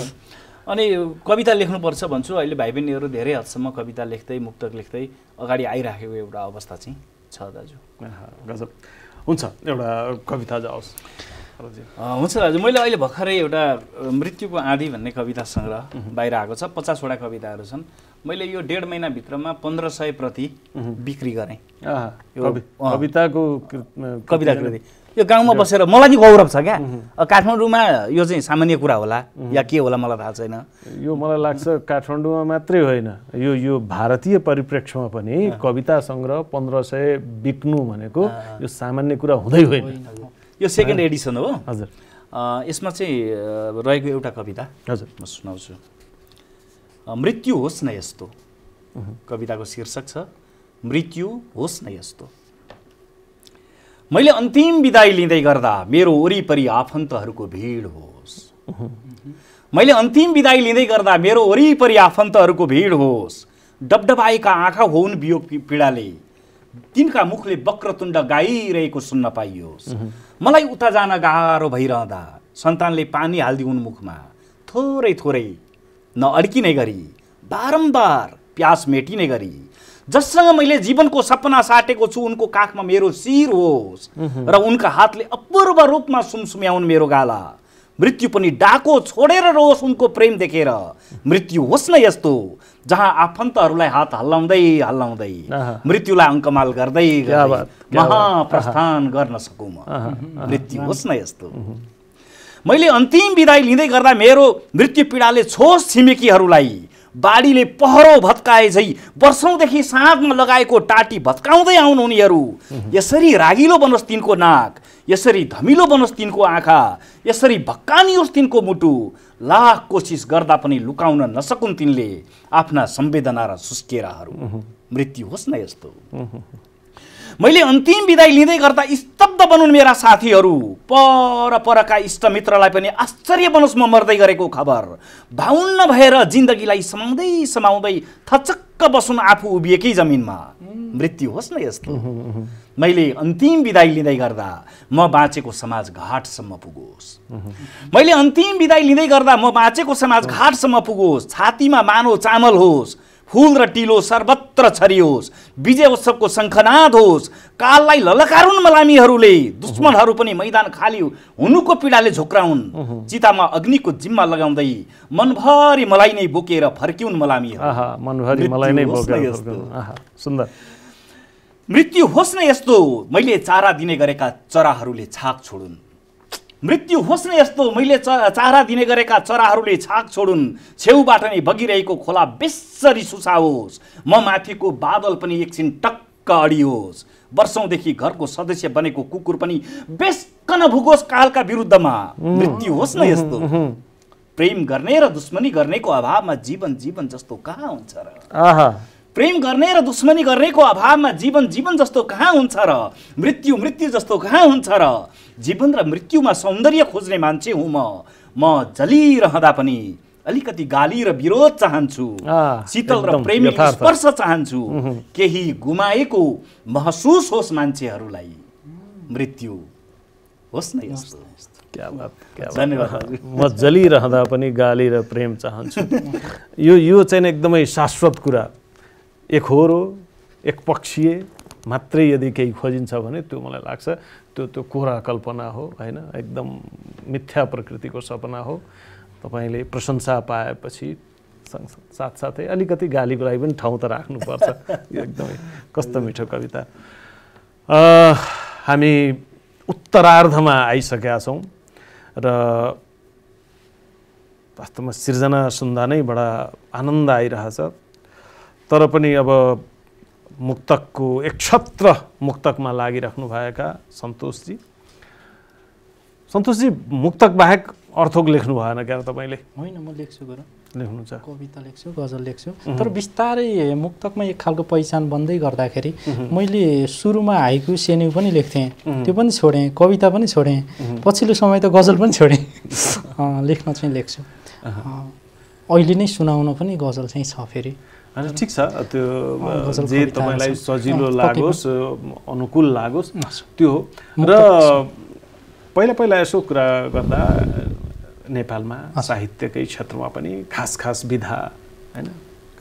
अनि कविता लेख्नुपर्छ भन्छु अहिले भाइ बहिनीहरू धेरै हदसम्म कविता लेख्दै मुक्तक लेख्दै अगाडि आइराखेको एउटा अवस्था चाहिँ छ दाजु गजब हुन्छ एउटा कविता जाओस् हुन्छ दाजु मैले अहिले भर्खरै एउटा मृत्युको आँधी भन्ने कविता सङ्ग्रह बाहिर आएको छ पचासवटा कविताहरू छन् मैले यो डेढ महिनाभित्रमा पन्ध्र सय प्रति बिक्री गरेँ कविताको कविता कृति यो गाउँमा बसेर मलाई नि गौरव छ क्या काठमाडौँमा यो चाहिँ सामान्य कुरा होला या के होला मलाई थाहा छैन यो मलाई लाग्छ काठमाडौँमा मात्रै होइन यो यो भारतीय परिप्रेक्ष्यमा पनि कविता सङ्ग्रह पन्ध्र सय बिक्नु भनेको यो सामान्य कुरा हुँदै होइन यो सेकेन्ड एडिसन हो हजुर यसमा चाहिँ रहेको एउटा कविता हजुर म सुनाउँछु मृत्यु होस् न यस्तो कविताको शीर्षक छ मृत्यु होस् न यस्तो मैले अन्तिम विदाई लिँदै गर्दा मेरो वरिपरि आफन्तहरूको भिड होस् मैले अन्तिम विदाई लिँदै गर्दा मेरो वरिपरि आफन्तहरूको भिड होस् डबडबाएका आँखा होन् बियो पीडाले तिनका मुखले वक्रतुण्ड गाइरहेको सुन्न पाइयोस् मलाई उता जान गाह्रो भइरहँदा सन्तानले पानी हालिदिउन् मुखमा थोरै थोरै नअड्किने गरी बारम्बार प्यास मेटिने गरी जससँग मैले जीवनको सपना साटेको छु उनको काखमा मेरो शिर होस् र उनका हातले अपूर्व रूपमा सुमसुम्याउन् मेरो गाला मृत्यु पनि डाको छोडेर रोस् उनको प्रेम देखेर मृत्यु होस् न यस्तो जहाँ आफन्तहरूलाई हात हल्लाउँदै हल्लाउँदै मृत्युलाई अङ्कमाल गर्दै महाप्रस्थान गर्न सकौँ म मृत्यु होस् न यस्तो मैले अन्तिम विदाई लिँदै गर्दा मेरो मृत्यु पीडाले छोस छिमेकीहरूलाई बाढीले पहरो भत्काए झै वर्षौँदेखि साँधमा लगाएको टाटी भत्काउँदै आउन् उनीहरू यसरी रागिलो बनोस् तिनको नाक यसरी धमिलो बनोस् तिनको आँखा यसरी भक्कानियोस् तिनको मुटु लाख कोसिस गर्दा पनि लुकाउन नसकुन् तिनले आफ्ना संवेदना र सुस्केराहरू मृत्यु होस् न यस्तो मैले अन्तिम विदाई लिँदै गर्दा स्तब्ध बनुन् मेरा साथीहरू पर परपरका इष्टमित्रलाई पनि आश्चर्य बनोस् म मर्दै गरेको खबर भाउन्न भएर जिन्दगीलाई समाउँदै समाउँदै थचक्क बसुन् आफू उभिएकै जमिनमा मृत्यु होस् न यस्तो मैले अन्तिम विदाई लिँदै गर्दा म बाँचेको समाज घाटसम्म पुगोस् मैले अन्तिम विदाई लिँदै गर्दा म बाँचेको समाज घाटसम्म पुगोस् छातीमा मानव चामल होस् फुल र टिलो सर्वत्र छरियोस् विजय उत्सवको शङ्खनाद होस् काललाई ललकारुन् मलामीहरूले दुश्मनहरू पनि मैदान खाली हुनुको पीडाले झोक्राउन् चितामा अग्निको जिम्मा लगाउँदै मनभरि मलाई नै बोकेर फर्किउन् मलामी सुन्दर मृत्यु होस् न यस्तो मैले चारा दिने गरेका चराहरूले छाक छोडुन् मृत्यु होस् न यस्तो मैले चारा दिने गरेका चराहरूले छाक छोडुन् छेउबाट नै बगिरहेको खोला बेसरी सुसाओस् म माथिको बादल पनि एकछिन टक्क अडियोस् वर्षौँदेखि घरको सदस्य बनेको कुकुर पनि बेस्कन भुगोस् कालका विरुद्धमा मृत्यु होस् न यस्तो प्रेम गर्ने र दुश्मनी गर्नेको अभावमा जीवन जीवन जस्तो कहाँ हुन्छ र प्रेम गर्ने र दुश्मनी गर्नेको अभावमा जीवन जीवन जस्तो कहाँ हुन्छ र मृत्यु मृत्यु जस्तो कहाँ हुन्छ र जीवन र मृत्युमा सौन्दर्य खोज्ने मान्छे हुँ म म जलिरहँदा पनि अलिकति गाली र विरोध चाहन्छु शीतल र प्रेम स्पर्श चाहन्छु केही गुमाएको महसुस होस् मान्छेहरूलाई मृत्यु होस् न यस्तो म जलिरहँदा पनि गाली र प्रेम चाहन्छु यो यो चाहिँ एकदमै शाश्वत कुरा एकहोरो एकपक्षीय मात्रै यदि केही खोजिन्छ भने त्यो मलाई लाग्छ त्यो त्यो कोरा कल्पना हो होइन एकदम मिथ्या प्रकृतिको सपना हो तपाईँले प्रशंसा पाएपछि साथसाथै अलिकति गालीको लागि पनि ठाउँ त राख्नुपर्छ यो एकदमै कस्तो मिठो कविता हामी उत्तरार्धमा आइसकेका छौँ र वास्तवमा सिर्जना सुन्दा नै बडा आनन्द आइरहेछ तर पनि अब मुक्तकको एक क्षत्र मुक्तकमा लागिराख्नुभएका सन्तोषजी सन्तोषजी मुक्तक बाहेक अर्थोक लेख्नु भएन क्या तपाईँले होइन म लेख्छु गर लेख्नुहुन्छ कविता लेख्छु गजल लेख्छु तर बिस्तारै मुक्तकमा एक खालको पहिचान बन्दै गर्दाखेरि मैले सुरुमा हाइकु सेन्यु पनि लेख्थेँ त्यो पनि छोडेँ कविता पनि छोडेँ पछिल्लो समय त गजल पनि छोडेँ लेख्न चाहिँ लेख्छु अहिले नै सुनाउन पनि गजल चाहिँ छ फेरि होइन ठिक छ त्यो जे तपाईँलाई सजिलो लागोस् अनुकूल लागोस् त्यो हो र पहिला पहिला यसो कुरा गर्दा नेपालमा साहित्यकै क्षेत्रमा पनि खास खास विधा होइन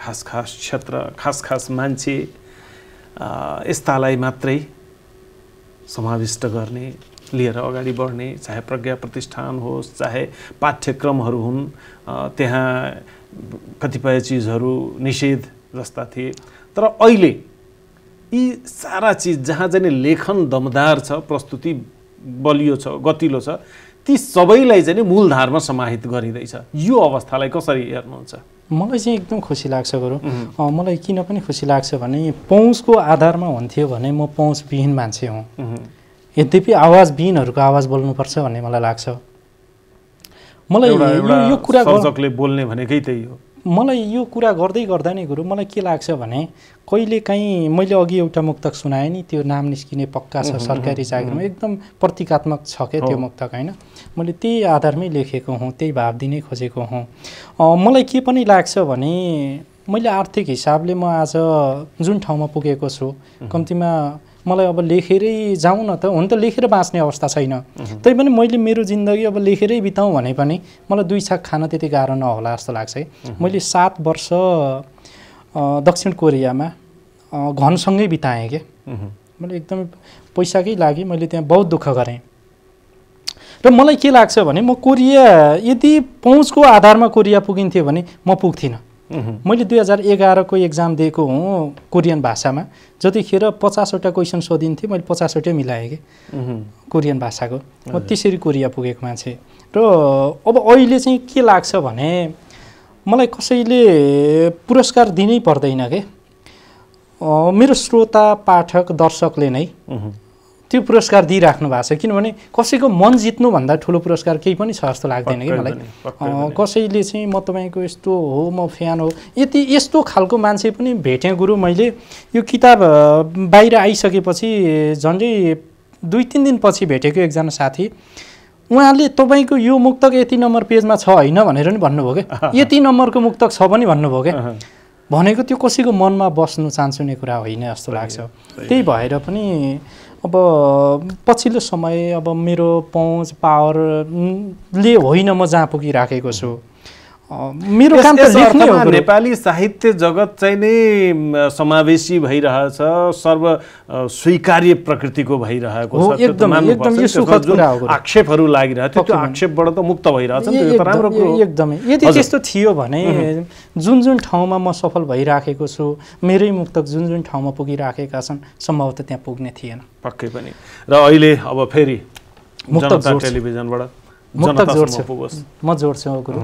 खास खास क्षेत्र खास खास मान्छे यस्तालाई मात्रै समाविष्ट गर्ने लिएर अगाडि बढ्ने चाहे प्रज्ञा प्रतिष्ठान होस् चाहे पाठ्यक्रमहरू हुन् त्यहाँ कतिपय चिजहरू निषेध जस्ता थिए तर अहिले यी सारा चिज जहाँ चाहिँ लेखन दमदार छ प्रस्तुति बलियो छ गतिलो छ ती सबैलाई चाहिँ मूलधारमा समाहित गरिँदैछ यो अवस्थालाई कसरी हेर्नुहुन्छ मलाई चाहिँ एकदम खुसी लाग्छ गुरु मलाई किन पनि खुसी लाग्छ भने पहुँचको आधारमा हुन्थ्यो भने म पहुँचविहीन मान्छे हुँ यद्यपि आवाज बिनहरूको आवाज बोल्नुपर्छ भन्ने मलाई लाग्छ मलाई यो कुरा बोल्ने भनेकै त्यही हो मलाई यो कुरा गर्दै गर्दा नै गुरु मलाई के लाग्छ भने कहिलेकाहीँ मैले अघि एउटा मुक्तक सुनाएँ नि त्यो नाम निस्किने पक्का छ सरकारी चाकरीमा एकदम प्रतीकात्मक छ क्या त्यो मुक्तक होइन मैले त्यही आधारमै लेखेको हुँ त्यही भाव दिनै खोजेको हुँ मलाई के पनि लाग्छ भने मैले आर्थिक हिसाबले म आज जुन ठाउँमा पुगेको छु कम्तीमा मलाई अब लेखेरै जाउँ न त हुन त लेखेर बाँच्ने अवस्था छैन तै पनि मैले मेरो जिन्दगी अब लेखेरै बिताउँ भने पनि मलाई दुई छाक खान त्यति गाह्रो नहोला जस्तो लाग्छ है मैले सात वर्ष दक्षिण कोरियामा घनसँगै बिताएँ क्या मैले एकदमै पैसाकै लागि मैले त्यहाँ बहुत दुःख गरेँ र मलाई के लाग्छ भने म कोरिया यदि पहुँचको आधारमा कोरिया पुगिन्थ्यो भने म पुग्थिनँ मैले दुई हजार एघारको एक्जाम दिएको हुँ कोरियन भाषामा जतिखेर पचासवटा क्वेसन सोधिन्थेँ मैले पचासवटै मिलाएँ कि कोरियन भाषाको म त्यसरी कोरिया पुगेको मान्छे र अब अहिले चाहिँ के लाग्छ भने मलाई कसैले पुरस्कार दिनै पर्दैन के मेरो श्रोता पाठक दर्शकले नै त्यो पुरस्कार दिइराख्नु भएको छ किनभने कसैको मन जित्नुभन्दा ठुलो पुरस्कार केही पनि छ जस्तो लाग्दैन कि मलाई कसैले चाहिँ म तपाईँको यस्तो हो म फ्यान हो यति यस्तो खालको मान्छे पनि भेटेँ गुरु मैले यो किताब बाहिर आइसकेपछि झन्डै दुई तिन दिनपछि भेटेको एकजना साथी उहाँले तपाईँको यो मुक्तक यति नम्बर पेजमा छ होइन भनेर नि भन्नुभयो क्या यति नम्बरको मुक्तक छ पनि भन्नुभयो क्या भनेको त्यो कसैको मनमा बस्नु चान्सुने कुरा होइन जस्तो लाग्छ त्यही भएर पनि अब पछिल्लो समय अब मेरो पहुँच पावरले होइन म जहाँ पुगिराखेको छु मेरो काम त लेख्ने हो नेपाली साहित्य जगत चाहिँ नै समावेशी भइरहेछ सर्व स्वीकार्य प्रकृतिको भइरहेको छ एकदम एकदम यो सुखद कुरा हो आक्षेपहरू लागिरहेको त्यो आक्षेपबाट त मुक्त भइरहेछ नि त राम्रो कुरो एकदमै यदि त्यस्तो थियो भने जुन जुन ठाउँमा म सफल भइराखेको छु मेरै मुक्तक जुन जुन ठाउँमा पुगिराखेका छन् सम्भवतः त्यहाँ पुग्ने थिएन पक्कै पनि र अहिले अब फेरि टेलिभिजनबाट म जोड्छु गुरु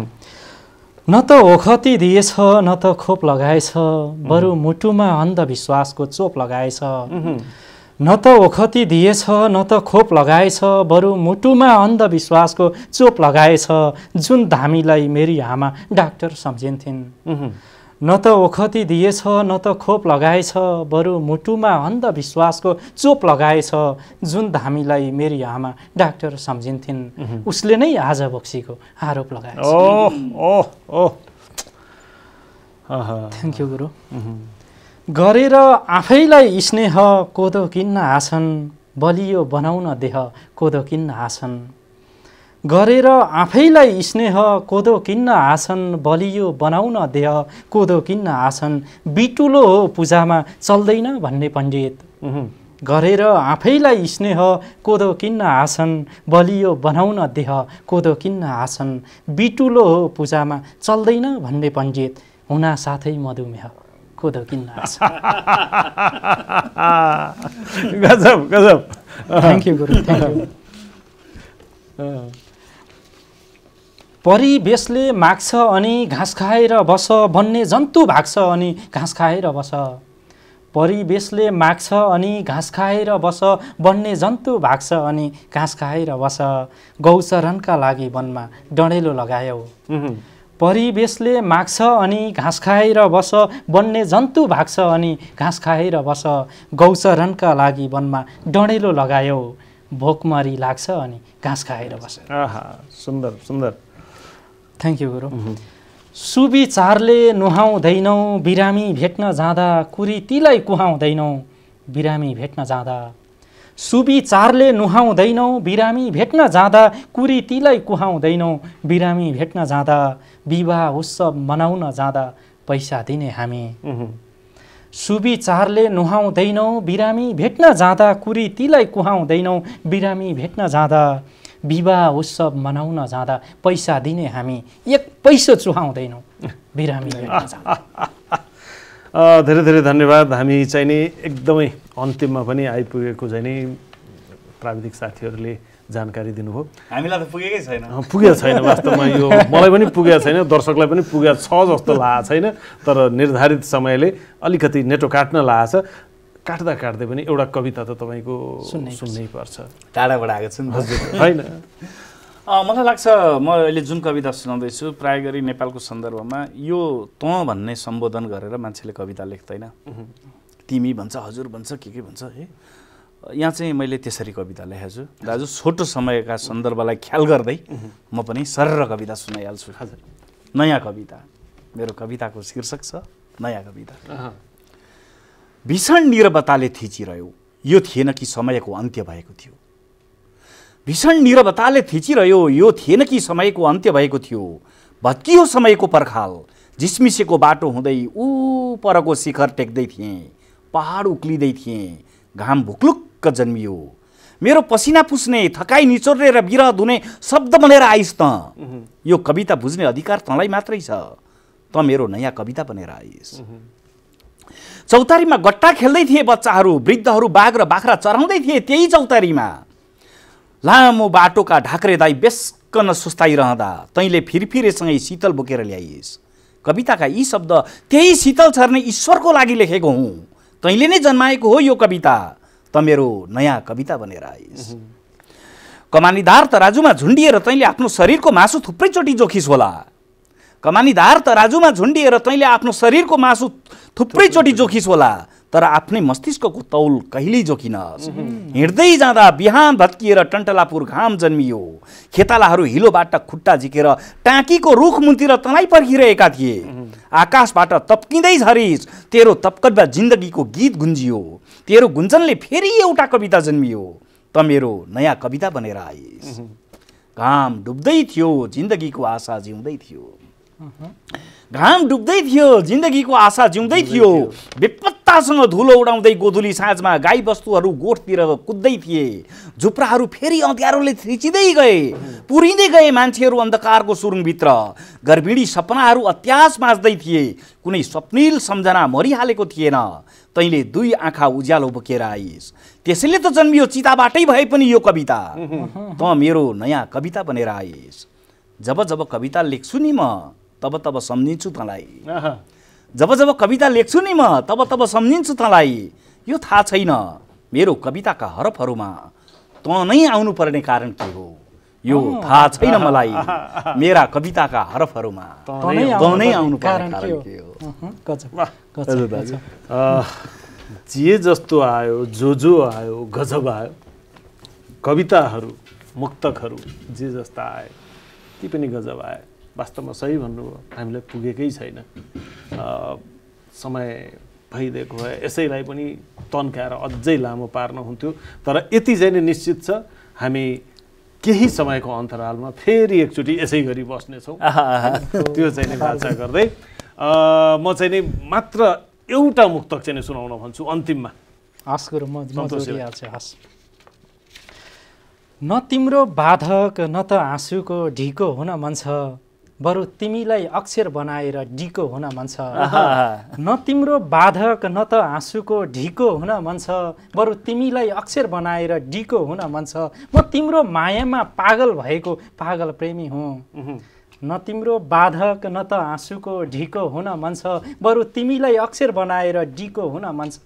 न त ओखती दिएछ न त खोप लगाएछ बरु मुटुमा अन्धविश्वासको चोप लगाएछ न त ओखती दिएछ न त खोप लगाएछ बरु मुटुमा अन्धविश्वासको चोप लगाएछ जुन धामीलाई मेरी आमा डाक्टर सम्झिन्थिन् न त ओखती दिएछ न त खोप लगाएछ बरु मुटुमा अन्धविश्वासको चोप लगाएछ जुन धामीलाई मेरी आमा डाक्टर सम्झिन्थिन् उसले नै आज बक्सीको आरोप लगाएछ थ्याङ्क यू गुरु गरेर आफैलाई स्नेह कोदो किन्न आसन, बलियो बनाउन देह कोदो किन्न आसन गरेर आफैलाई स्नेह कोदो किन्न आसन बलियो बनाउन देह कोदो किन्न आसन बिटुलो हो पूजामा चल्दैन भन्ने पण्डित गरेर आफैलाई स्नेह कोदो किन्न आसन बलियो बनाउन देह कोदो किन्न आसन बिटुलो हो पूजामा चल्दैन भन्ने पण्डित हुना साथै मधुमेह कोदो किन्न आसन गजब गजब थ्याङ्क यू गुरु थ्याङ्क यू परिवेशले माग्छ अनि घाँस खाएर बस भन्ने जन्तु भाग्छ अनि घाँस खाएर बस परिवेशले माग्छ अनि घाँस खाएर बस भन्ने जन्तु भाग्छ अनि घाँस खाएर बस गौचरणका लागि वनमा डढेलो लगायौ परिवेशले माग्छ अनि घाँस खाएर बस बन्ने जन्तु भाग्छ अनि घाँस खाएर बस गौचरणका लागि वनमा डढेलो लगायौ भोकमरी लाग्छ अनि घाँस खाएर बस सुन्दर सुन्दर थ्याङ्क यू गुरु सुविचारले नुहाउँदैनौ बिरामी भेट्न जाँदा कुरीतिलाई कुहाउँदैनौ बिरामी भेट्न जाँदा सुविचारले नुहाउँदैनौ बिरामी भेट्न जाँदा कुरीतिलाई कुहाउँदैनौ बिरामी भेट्न जाँदा विवाह उत्सव मनाउन जाँदा पैसा दिने हामी mm-hmm. सुविचारले नुहाउँदैनौ बिरामी भेट्न जाँदा कुरीतिलाई कुहाउँदैनौ बिरामी भेट्न जाँदा विवाह उत्सव मनाउन जाँदा पैसा दिने हामी एक पैसो चुहाउँदैनौँ बिरामी धेरै धेरै धन्यवाद हामी चाहिँ नि एकदमै अन्तिममा पनि आइपुगेको चाहिँ नि प्राविधिक साथीहरूले जानकारी दिनुभयो हामीलाई त पुगेकै छैन पुगेको छैन वास्तवमा यो मलाई पनि पुगेको छैन दर्शकलाई पनि पुगेको छ जस्तो लागेको छैन तर निर्धारित समयले अलिकति नेटो काट्न लागेको छ काट्दा काट्दै पनि एउटा कविता त तपाईँको सुन्नै पर्छ टाढाबाट आएको छ नि हजुर होइन मलाई लाग्छ म अहिले जुन कविता सुनाउँदैछु प्राय गरी नेपालको सन्दर्भमा यो त भन्ने सम्बोधन गरेर मान्छेले कविता लेख्दैन तिमी भन्छ हजुर भन्छ के के भन्छ है यहाँ चाहिँ मैले त्यसरी कविता लेखेको छु दाजु छोटो समयका सन्दर्भलाई ख्याल गर्दै म पनि सरर कविता सुनाइहाल्छु हजुर नयाँ कविता मेरो कविताको शीर्षक छ नयाँ कविता भीषण निरवताले थिचिरह्यो यो थिएन कि समयको अन्त्य भएको थियो भीषण निरवताले थिचिरह्यो यो थिएन कि समयको अन्त्य भएको थियो भत्कियो समयको पर्खाल झिसमिसेको बाटो हुँदै ऊ परको शिखर टेक्दै थिएँ पहाड उक्लिँदै थिएँ घाम भुक्लुक्क जन्मियो मेरो पसिना पुस्ने थकाइ निचोर्ने र बिरह धुने शब्द बनेर आइस् त यो कविता बुझ्ने अधिकार तँलाई मात्रै छ त मेरो नयाँ कविता बनेर आइस् चौतारीमा गट्टा खेल्दै थिए बच्चाहरू वृद्धहरू बाघ र बाख्रा चराउँदै थिए त्यही चौतारीमा लामो बाटोका ढाक्रे दाई बेस्कन सुस्ताइरहँदा तैँले फिरफिरेसँगै शीतल बोकेर ल्याइस् कविताका यी शब्द त्यही शीतल छर्ने ईश्वरको लागि लेखेको हुँ तैँले नै जन्माएको हो यो कविता त मेरो नयाँ कविता बनेर आइस् कमानीदार त राजुमा झुन्डिएर तैँले आफ्नो शरीरको मासु थुप्रैचोटि जोखिस होला कमानीधार राजुमा झुन्डिएर तैँले आफ्नो शरीरको मासु थुप्रैचोटि जोखिस होला तर आफ्नै मस्तिष्कको तौल कहिल्यै जोखिनस् हिँड्दै जाँदा बिहान भत्किएर टन्टलापुर घाम जन्मियो खेतालाहरू हिलोबाट खुट्टा झिकेर टाँकीको रुख मुन्तिर तनाइ पर्खिरहेका थिए आकाशबाट तप्किँदै झरिस तेरो तप्कटमा जिन्दगीको गीत गुन्जियो तेरो गुन्जनले फेरि एउटा कविता जन्मियो त मेरो नयाँ कविता बनेर आइस घाम डुब्दै थियो जिन्दगीको आशा जिउँदै थियो घाम डुब्दै थियो जिन्दगीको आशा जिउँदै थियो बेपत्तासँग धुलो उडाउँदै गोधुली साँझमा गाई बस्तुहरू गोठतिर कुद्दै थिए झुप्राहरू फेरि अँध्यारोले थिचिँदै गए पुरिँदै गए मान्छेहरू अन्धकारको सुरुङभित्र गर्भिणी सपनाहरू अत्यास माझ्दै थिए कुनै स्वप्निल सम्झना मरिहालेको थिएन तैँले दुई आँखा उज्यालो बोकेर आइस् त्यसैले त जन्मियो चिताबाटै भए पनि यो कविता त मेरो नयाँ कविता बनेर आइस् जब जब कविता लेख्छु नि म तब तब सम्झिन्छु तँलाई जब जब कविता लेख्छु नि म तब तब सम्झिन्छु तँलाई यो थाहा छैन मेरो कविताका हरफहरूमा तँ नै आउनु पर्ने कारण के हो यो थाहा छैन मलाई मेरा कविताका हरफहरूमा नै आउनु जे जस्तो आयो जो जो आयो गजब आयो कविताहरू मुक्तकहरू जे जस्ता आए ती पनि गजब आयो वास्तवमा सही भन्नुभयो हामीलाई पुगेकै छैन समय भइदिएको भए यसैलाई पनि तन्काएर अझै लामो पार्न हुन्थ्यो तर यति चाहिँ नै निश्चित छ हामी केही समयको अन्तरालमा फेरि एकचोटि यसै गरी बस्नेछौँ त्यो चाहिँ नै बाचा गर्दै म चाहिँ नि मात्र एउटा मुक्तक चाहिँ सुनाउन भन्छु अन्तिममा हाँस गुरु म न तिम्रो बाधक न त आँसुको ढिको हुन मन छ बरु तिमीलाई अक्षर बनाएर डिको हुन मन छ न तिम्रो बाधक न त आँसुको ढिको हुन मन छ बरु तिमीलाई अक्षर बनाएर डिको हुन मन छ म तिम्रो मायामा पागल भएको पागल प्रेमी हुँ न तिम्रो बाधक न त आँसुको ढिको हुन मन छ बरु तिमीलाई अक्षर बनाएर डिको हुन मन छ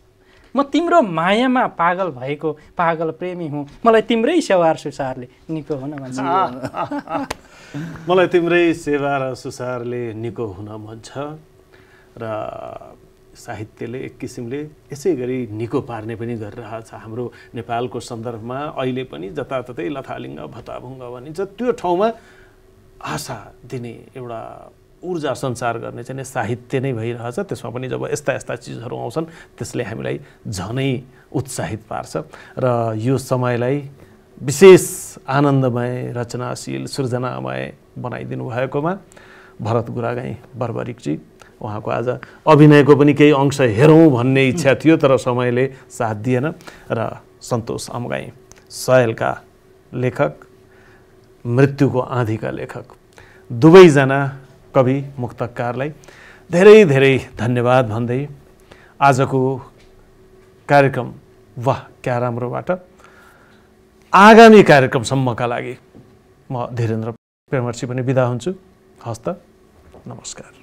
म तिम्रो मायामा पागल भएको पागल प्रेमी हुँ मलाई तिम्रै सेवार सुसारले निको हुन मन छ मलाई तिम्रै सेवा र सुसारले निको हुन मन छ र साहित्यले एक किसिमले यसै गरी निको पार्ने पनि गरिरहेछ हाम्रो नेपालको सन्दर्भमा अहिले पनि जताततै लथालिङ्ग भत्ताभुङ्ग भनिन्छ त्यो ठाउँमा आशा दिने एउटा ऊर्जा सञ्चार गर्ने चाहिँ साहित्य नै भइरहेछ त्यसमा पनि जब यस्ता यस्ता चिजहरू आउँछन् त्यसले हामीलाई झनै उत्साहित पार्छ र यो समयलाई विशेष आनन्दमय रचनाशील सृजनामय बनाइदिनु भएकोमा भरत गुरागाई बर्बरिकजी उहाँको आज अभिनयको पनि केही अंश हेरौँ भन्ने इच्छा थियो तर समयले साथ दिएन र सन्तोष अमगाई सयलका लेखक मृत्युको आँधीका लेखक दुवैजना कवि मुक्तकारलाई धेरै धेरै धन्यवाद भन्दै आजको कार्यक्रम वाह क्या राम्रोबाट आगामी कार्यक्रमसम्मका लागि म धीरेन्द्र प्रेमर्षी पनि बिदा हुन्छु हस्त नमस्कार